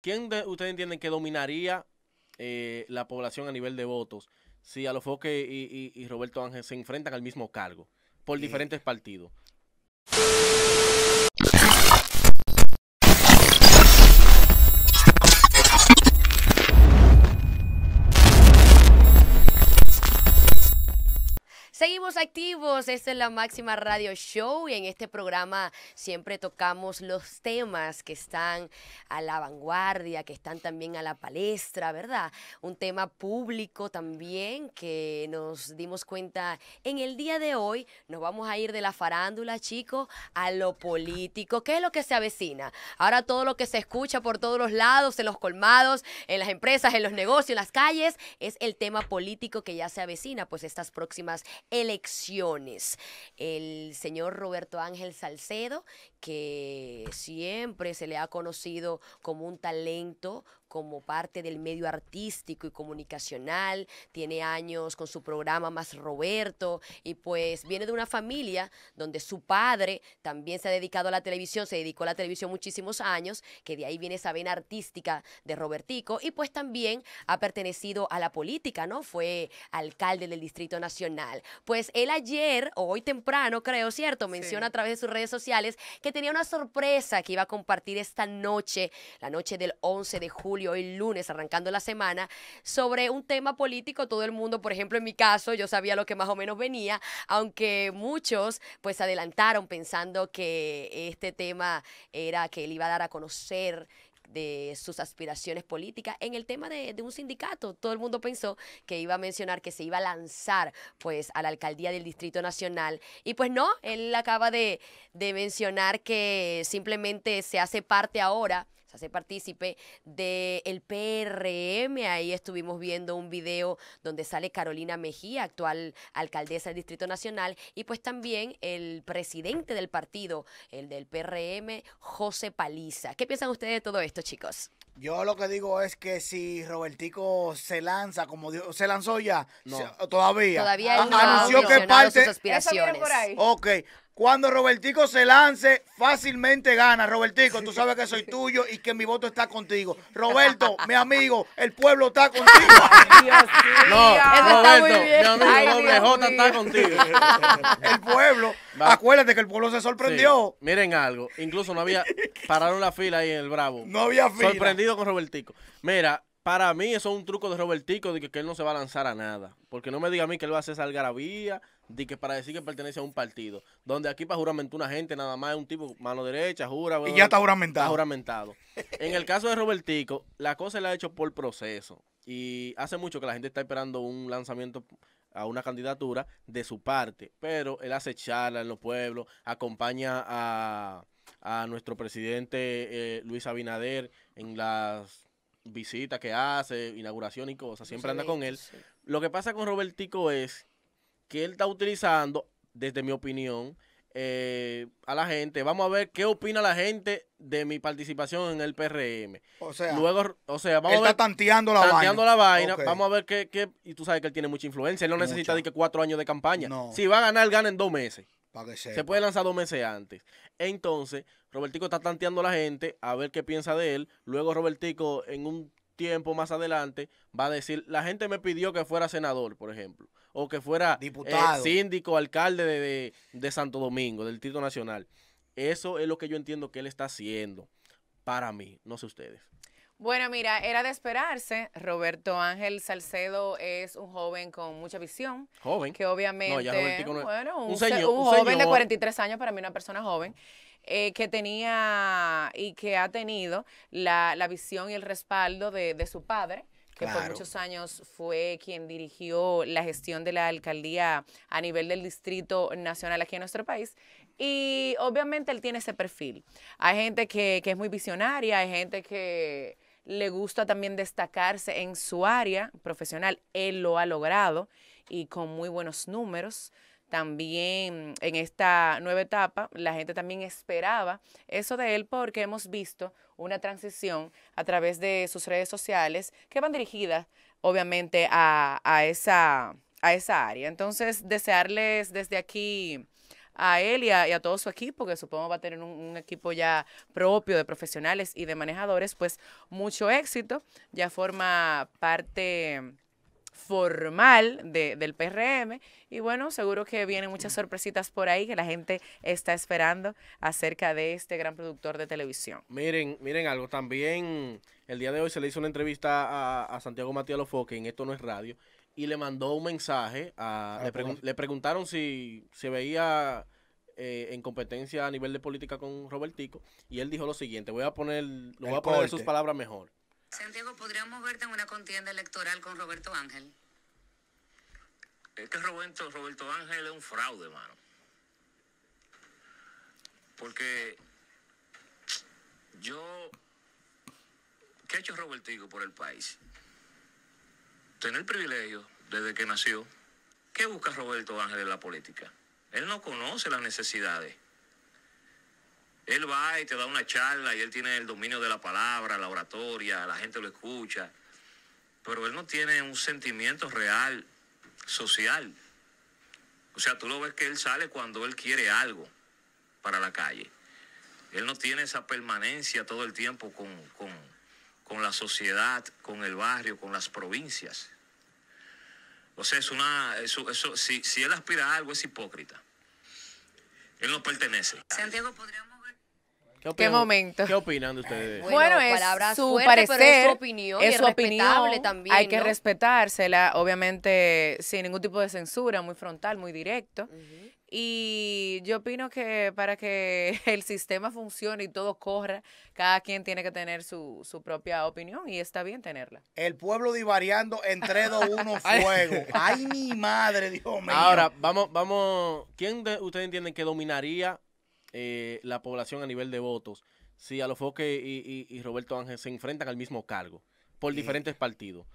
¿Quién de, ustedes entienden que dominaría eh, la población a nivel de votos si Alofoque y, Roberto Ángel se enfrentan al mismo cargo por eh, diferentes partidos? activos, esta es la Máxima Radio Show y en este programa siempre tocamos los temas que están a la vanguardia, que están también a la palestra, ¿verdad? Un tema público también que nos dimos cuenta en el día de hoy. Nos vamos a ir de la farándula, chicos, a lo político. ¿Qué es lo que se avecina? Ahora todo lo que se escucha por todos los lados, en los colmados, en las empresas, en los negocios, en las calles, es el tema político que ya se avecina, pues estas próximas elecciones el señor Roberto Ángel Salcedo, que siempre se le ha conocido como un talento, como parte del medio artístico y comunicacional, tiene años con su programa Más Roberto y pues viene de una familia donde su padre también se ha dedicado a la televisión, se dedicó a la televisión muchísimos años, que de ahí viene esa vena artística de Robertico y pues también ha pertenecido a la política, ¿no? Fue alcalde del Distrito Nacional. Pues pues él ayer, o hoy temprano creo, ¿cierto? Menciona a través de sus redes sociales que tenía una sorpresa que iba a compartir esta noche, la noche del 11 de julio, el lunes, arrancando la semana, sobre un tema político. Todo el mundo, por ejemplo, en mi caso, yo sabía lo que más o menos venía, aunque muchos pues adelantaron pensando que este tema era que él iba a dar a conocer de sus aspiraciones políticas. En el tema de, un sindicato, todo el mundo pensó que iba a mencionar que se iba a lanzar pues a la alcaldía del Distrito Nacional y pues no, él acaba de, de mencionar que simplemente se hace parte ahora se hace partícipe del PRM. Ahí estuvimos viendo un video donde sale Carolina Mejía, actual alcaldesa del Distrito Nacional, y pues también el presidente del partido, el del PRM, José Paliza. ¿Qué piensan ustedes de todo esto, chicos? Yo lo que digo es que si Robertico se lanza, como se lanzó ya, no. todavía. Todavía ah, anunció que parte. Sus aspiraciones. Ok, cuando Robertico se lance, fácilmente gana. Robertico, tú sabes que soy tuyo y que mi voto está contigo. Roberto, mi amigo, el pueblo está contigo. no, Roberto, mi amigo Ay, está contigo. El pueblo, acuérdate que el pueblo se sorprendió. miren algo, incluso no había, pararon la fila ahí en el Bravo. No había fila. Sorprendido con Robertico. Mira, para mí eso es un truco de Robertico de que, él no se va a lanzar a nada. Porque no me diga a mí que él va a hacer vía de que para decir que pertenece a un partido. Donde aquí para juramentar una gente nada más es un tipo mano derecha, jura. Y ya está juramentado. juramentado. en el caso de Robertico, la cosa la ha hecho por proceso. Y hace mucho que la gente está esperando un lanzamiento a una candidatura de su parte. Pero él hace charlas en los pueblos, acompaña a, a nuestro presidente eh, Luis Abinader en las visitas que hace, inauguración y cosas, siempre anda con él. Lo que pasa con Robertico es que él está utilizando, desde mi opinión, eh, a la gente. Vamos a ver qué opina la gente de mi participación en el PRM. O sea, Luego, o sea vamos a ver, está tanteando la tanteando vaina. La vaina. Vamos a ver qué, qué, Y tú sabes que él tiene mucha influencia. Él no necesita de que cuatro años de campaña. Si va a ganar, gana en dos meses se puede lanzar dos meses antes. Entonces, Robertico está tanteando a la gente a ver qué piensa de él. Luego Robertico, en un tiempo más adelante, va a decir, la gente me pidió que fuera senador, por ejemplo. O que fuera eh, Diputado. síndico, alcalde de, Santo Domingo, del título Nacional. Eso es lo que yo entiendo que él está haciendo. Para mí, no sé ustedes. Bueno, mira, era de esperarse. Roberto Ángel Salcedo es un joven con mucha visión. Joven. Que obviamente. bueno, un, un, señor, un, un joven de 43 años, para mí una persona joven. Eh, que tenía y que ha tenido la, la visión y el respaldo de, de su padre, que por muchos años fue quien dirigió la gestión de la alcaldía a nivel del Distrito Nacional aquí en nuestro país. Y obviamente él tiene ese perfil. Hay gente que, que es muy visionaria, hay gente que le gusta también destacarse en su área profesional. Él lo ha logrado y con muy buenos números. También en esta nueva etapa, la gente también esperaba eso de él porque hemos visto una transición a través de sus redes sociales que van dirigidas obviamente a, esa, a esa área. Entonces, desearles desde aquí a él y a, todo su equipo, que supongo va a tener un, equipo ya propio de profesionales y de manejadores, pues mucho éxito. Ya forma parte formal de, del PRM y bueno, seguro que vienen muchas sorpresitas por ahí que la gente está esperando acerca de este gran productor de televisión. Miren, miren algo, también el día de hoy se le hizo una entrevista a, a Santiago Matías Lofoque en Esto No es Radio y le mandó un mensaje. Ah, le, preguntaron si se veía eh, en competencia a nivel de política con Robertico y él dijo lo siguiente, voy a poner, lo voy a poner sus palabras mejor. Santiago, ¿podríamos verte en una contienda electoral con Roberto Ángel? Es que Roberto, Roberto Ángel es un fraude, mano. Porque yo... ¿Qué ha hecho Robertico por el país? Tener el privilegio desde que nació. ¿Qué busca Roberto Ángel en la política? Él no conoce las necesidades. Él va y te da una charla y él tiene el dominio de la palabra, la oratoria, la gente lo escucha, pero él no tiene un sentimiento real, social. O sea, tú lo ves que él sale cuando él quiere algo para la calle. Él no tiene esa permanencia todo el tiempo con, con, con la sociedad, con el barrio, con las provincias. O sea, es una, eso, si, si él aspira a algo es hipócrita. Él no pertenece. Santiago, podríamos ver. ¿Qué, momento? ¿Qué opinan de ustedes? Bueno, es su parecer, es su opinión, es También, hay que respetársela, obviamente, sin ningún tipo de censura, muy frontal, muy directo. Y yo opino que para que el sistema funcione y todo corra, cada quien tiene que tener su, propia opinión y está bien tenerla. El pueblo divariando entre dos uno fuego. Ay, mi madre, Dios mío. Ahora, vamos, vamos. ¿Quién de ustedes entienden que dominaría eh, la población a nivel de votos si Alofoque y, y, y Roberto Ángel se enfrentan al mismo cargo por diferentes partidos?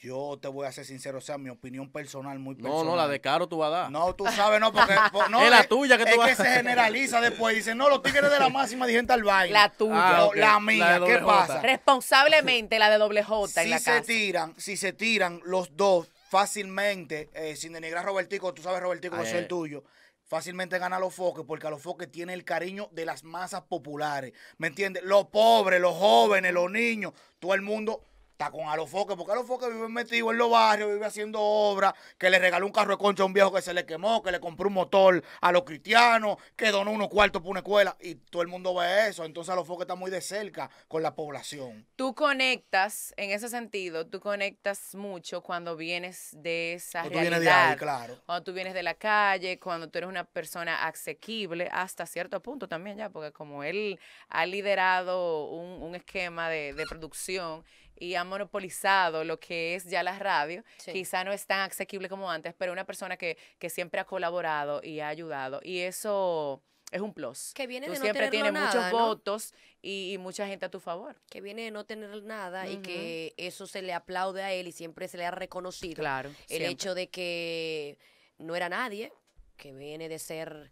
Yo te voy a ser sincero, o sea, mi opinión personal muy personal. No, no, la de Caro tú vas a dar. No, tú sabes, no, porque pues, no, es la tuya que tú vas a Es que se generaliza después. Dicen, no, los tigres de la máxima dijeron al baile. La tuya. Ah, la mía, ¿qué pasa? Responsablemente la de doble J si la se tiran, si se tiran los dos fácilmente, eh, sin denigrar a Robertico, tú sabes Robertico que es el eh. tuyo fácilmente gana los foques porque a los foques tiene el cariño de las masas populares. ¿Me entiendes? Los pobres, los jóvenes, los niños, todo el mundo está con Alofoque, porque Alofoque vive metido en los barrios, vive haciendo obras, que le regaló un carro de concha a un viejo que se le quemó, que le compró un motor a los cristianos, que donó unos cuartos para una escuela, y todo el mundo ve eso. Entonces Alofoque está muy de cerca con la población. Tú conectas, en ese sentido, tú conectas mucho cuando vienes de esa cuando vienes de ahí, claro. Cuando tú vienes de la calle, cuando tú eres una persona asequible, hasta cierto punto también ya, porque como él ha liderado un, esquema de, de producción y ha monopolizado lo que es ya la radio. Quizá no es tan asequible como antes, pero una persona que, siempre ha colaborado y ha ayudado. Y eso es un plus. Que viene de no siempre tiene muchos votos y, mucha gente a tu favor. Que viene de no tener nada y que eso se le aplaude a él y siempre se le ha reconocido. Claro. El hecho de que no era nadie, que viene de ser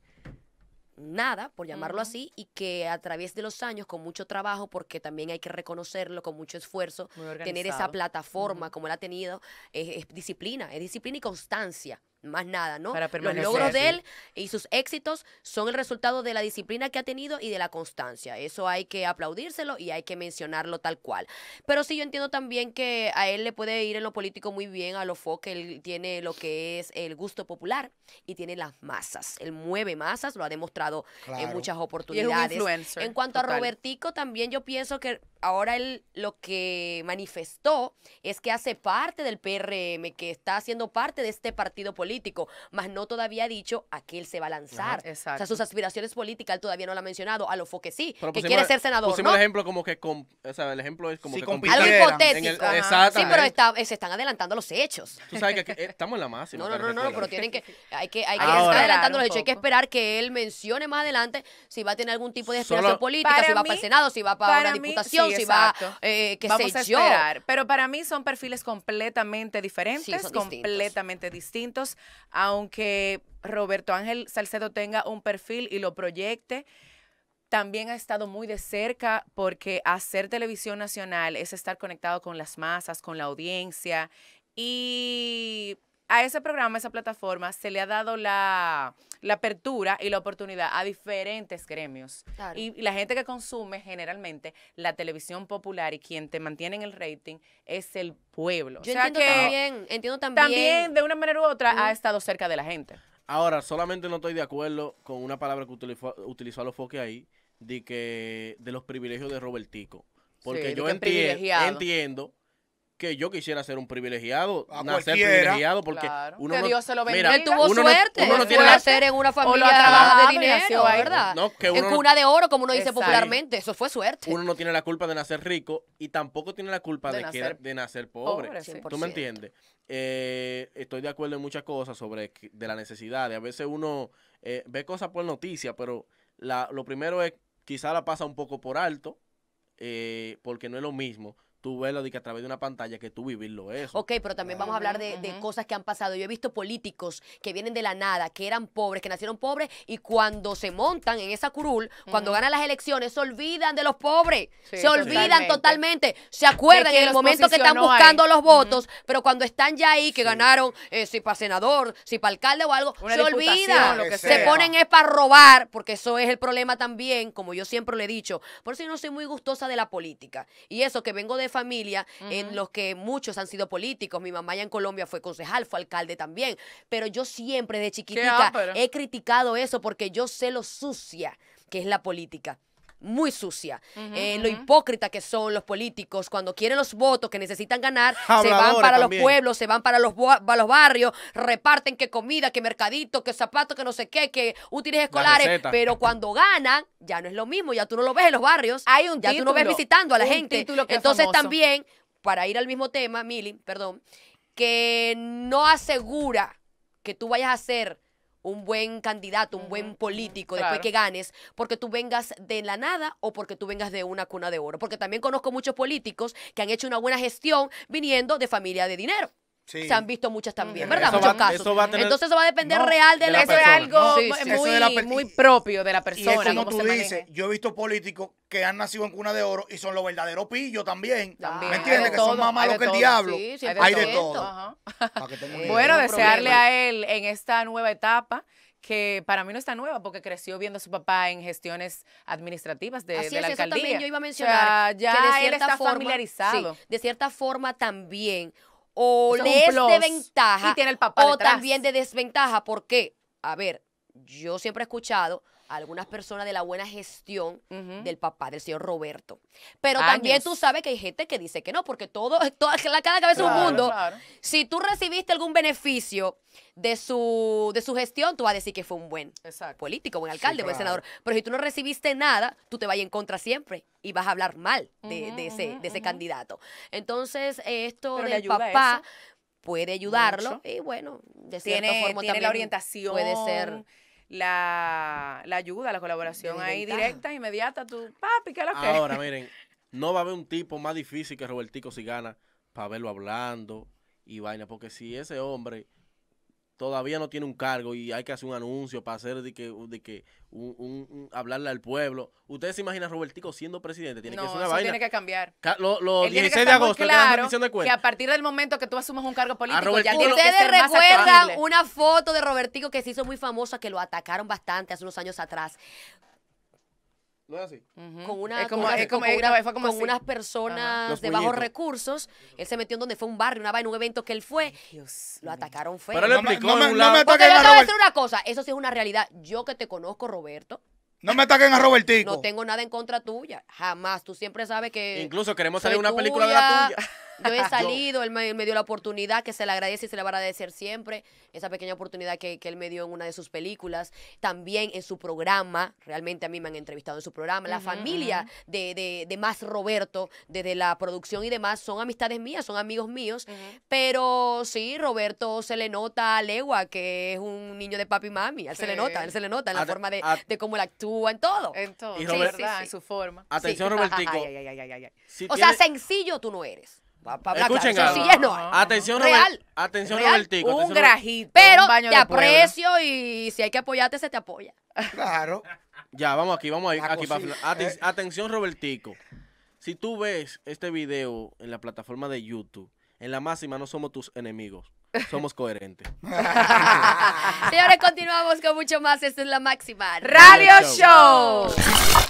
nada, por llamarlo así, y que a través de los años, con mucho trabajo, porque también hay que reconocerlo, con mucho esfuerzo, tener esa plataforma como él ha tenido, es, disciplina, es disciplina y constancia más nada, ¿no? Para Los logros de él y sus éxitos son el resultado de la disciplina que ha tenido y de la constancia. Eso hay que aplaudírselo y hay que mencionarlo tal cual. Pero sí, yo entiendo también que a él le puede ir en lo político muy bien, a lo que él tiene lo que es el gusto popular y tiene las masas. Él mueve masas, lo ha demostrado en muchas oportunidades. En cuanto a Robertico, también yo pienso que ahora él lo que manifestó es que hace parte del PRM, que está haciendo parte de este partido político, mas no todavía ha dicho a qué él se va a lanzar. exacto. O sea, sus aspiraciones políticas él todavía no la ha mencionado, a lo foque sí, que quiere e ser senador. Pusimos el ejemplo como que, con, o sea, el ejemplo es como que que Algo hipotético. El, ¿eh? sí, pero está, se están adelantando los hechos. Tú sabes que eh, estamos en la más. No, no, no, no, pero tienen que, hay que, hay que estar adelantando los hechos. Hay que esperar que él mencione más adelante si va a tener algún tipo de aspiración política, si va para el Senado, si va para, una diputación, eh, Vamos a esperar. Pero para mí son perfiles completamente diferentes, completamente distintos, aunque Roberto Ángel Salcedo tenga un perfil y lo proyecte también ha estado muy de cerca porque hacer televisión nacional es estar conectado con las masas, con la audiencia y a ese programa, a esa plataforma, se le ha dado la, apertura y la oportunidad a diferentes gremios. Y, la gente que consume generalmente la televisión popular y quien te mantiene en el rating es el pueblo. Yo entiendo también, también. de una manera u otra, ha estado cerca de la gente. Ahora, solamente no estoy de acuerdo con una palabra que utilizó, utilizó a los foques ahí, de que de los privilegios de Robertico. Porque yo entiendo, entiendo que yo quisiera ser un privilegiado, nacer privilegiado porque Dios él tuvo suerte, uno no tiene la, hacer en una familia de dinero, ¿verdad? No, en cuna de oro, como uno dice popularmente, eso fue suerte. Uno no tiene la culpa de nacer rico y tampoco tiene la culpa de, de, nacer, pobre. ¿Tú me entiendes? Eh, estoy de acuerdo en muchas cosas sobre de la necesidad. A veces uno eh, ve cosas por noticias, pero la, lo primero es quizá la pasa un poco por alto eh, porque no es lo mismo tú verlo de que a través de una pantalla que tú vivirlo eso. Ok, pero también vamos a hablar de, cosas que han pasado. Yo he visto políticos que vienen de la nada, que eran pobres, que nacieron pobres y cuando se montan en esa curul, cuando ganan las elecciones, se olvidan de los pobres. se olvidan totalmente. Se acuerdan en el momento que están buscando los votos, pero cuando están ya ahí, que ganaron, eh, si para senador, si para alcalde o algo, se olvidan. Se ponen es para robar, porque eso es el problema también, como yo siempre le he dicho. Por eso yo no soy muy gustosa de la política. Y eso que vengo de familia en los que muchos han sido políticos. Mi mamá ya en Colombia fue concejal, fue alcalde también. Pero yo siempre de chiquitica he criticado eso porque yo sé lo sucia que es la política muy sucia. Eh, lo hipócrita que son los políticos cuando quieren los votos que necesitan ganar, se van para los pueblos, se van para los, barrios, reparten que comida, que mercadito, que zapatos, que no sé qué, que útiles escolares. Pero cuando ganan, ya no es lo mismo, ya tú no lo ves en los barrios. Hay un ya tú no ves visitando a la gente. Entonces también, para ir al mismo tema, Mili, perdón, que no asegura que tú vayas a hacer un buen candidato, un buen político después que ganes, porque tú vengas de la nada o porque tú vengas de una cuna de oro. Porque también conozco muchos políticos que han hecho una buena gestión viniendo de familia de dinero. Se han visto muchas también, ¿verdad? Muchos casos. Entonces eso va a depender real de la es algo muy, propio de la persona. es como tú dices, yo he visto políticos que han nacido en cuna de oro y son los verdaderos pillos también. ¿Me entiendes? Que son más malos que el diablo. Hay de todo. Bueno, desearle a él en esta nueva etapa que para mí no está nueva porque creció viendo a su papá en gestiones administrativas de, es, la eso también yo iba a mencionar. ya que de él cierta está forma- familiarizado. de cierta forma también o de ventaja tiene el papá o también de desventaja. ¿Por qué? A ver, yo siempre he escuchado algunas personas de la buena gestión del papá, del señor Roberto. Pero también tú sabes que hay gente que dice que no, porque todo, toda, cada cabeza es un mundo. Si tú recibiste algún beneficio de su, de su gestión, tú vas a decir que fue un buen político, buen alcalde, buen senador. Pero si tú no recibiste nada, tú te vas en contra siempre y vas a hablar mal de, ese, candidato. Entonces, esto del papá puede ayudarlo y bueno, de cierta forma también la orientación. puede ser la, ayuda, la colaboración ahí directa, inmediata. Tú, papi, ¿qué lo que Ahora, miren, no va a haber un tipo más difícil que Robertico si gana para verlo hablando y vaina, porque si ese hombre todavía no tiene un cargo y hay que hacer un anuncio para hacer de que, de que un, un, hablarle al pueblo. Ustedes se imaginan Robertico siendo presidente, tiene no, que ser una eso vaina. tiene que cambiar. los lo, 16 de agosto, claro, de que a partir del momento que tú asumas un cargo político, ya ustedes recuerdan una foto de Robertico que se hizo muy famosa que lo atacaron bastante hace unos años atrás. No es así. Con como, unas personas de bajos recursos. Él se metió en donde fue un barrio, una vaina, un evento que él fue. Dios, lo atacaron feo. Pero él explicó voy a decir una cosa, eso sí es una realidad. Yo que te conozco, Roberto, no me ataquen a Robertico. No tengo nada en contra tuya. Jamás. Tú siempre sabes que. Incluso queremos salir una película de la tuya. Yo he salido, él me, dio la oportunidad, que se le agradece y se le va a agradecer siempre. Esa pequeña oportunidad que, que, él me dio en una de sus películas. También en su programa. Realmente a mí me han entrevistado en su programa. La familia de, de, de, Más Roberto, desde la producción y demás, son amistades mías, son amigos míos. Pero sí, Roberto se le nota a Legua, que es un niño de papi y mami. él se le nota, él se le nota en la forma de, de cómo él actúa en todo. En su forma. Atención, Robertico. o sea, sencillo tú no eres. Escuchen Atención, Real. Atención, Robertico. Un grajito. Pero te aprecio y si hay que apoyarte, se te apoya. Claro. Ya, vamos aquí, vamos a aquí eh. Atención, Robertico. Si tú ves este video en la plataforma de YouTube, en la máxima no somos tus enemigos. Somos coherentes. ahora continuamos con mucho más. Esta es la máxima. Radio Show.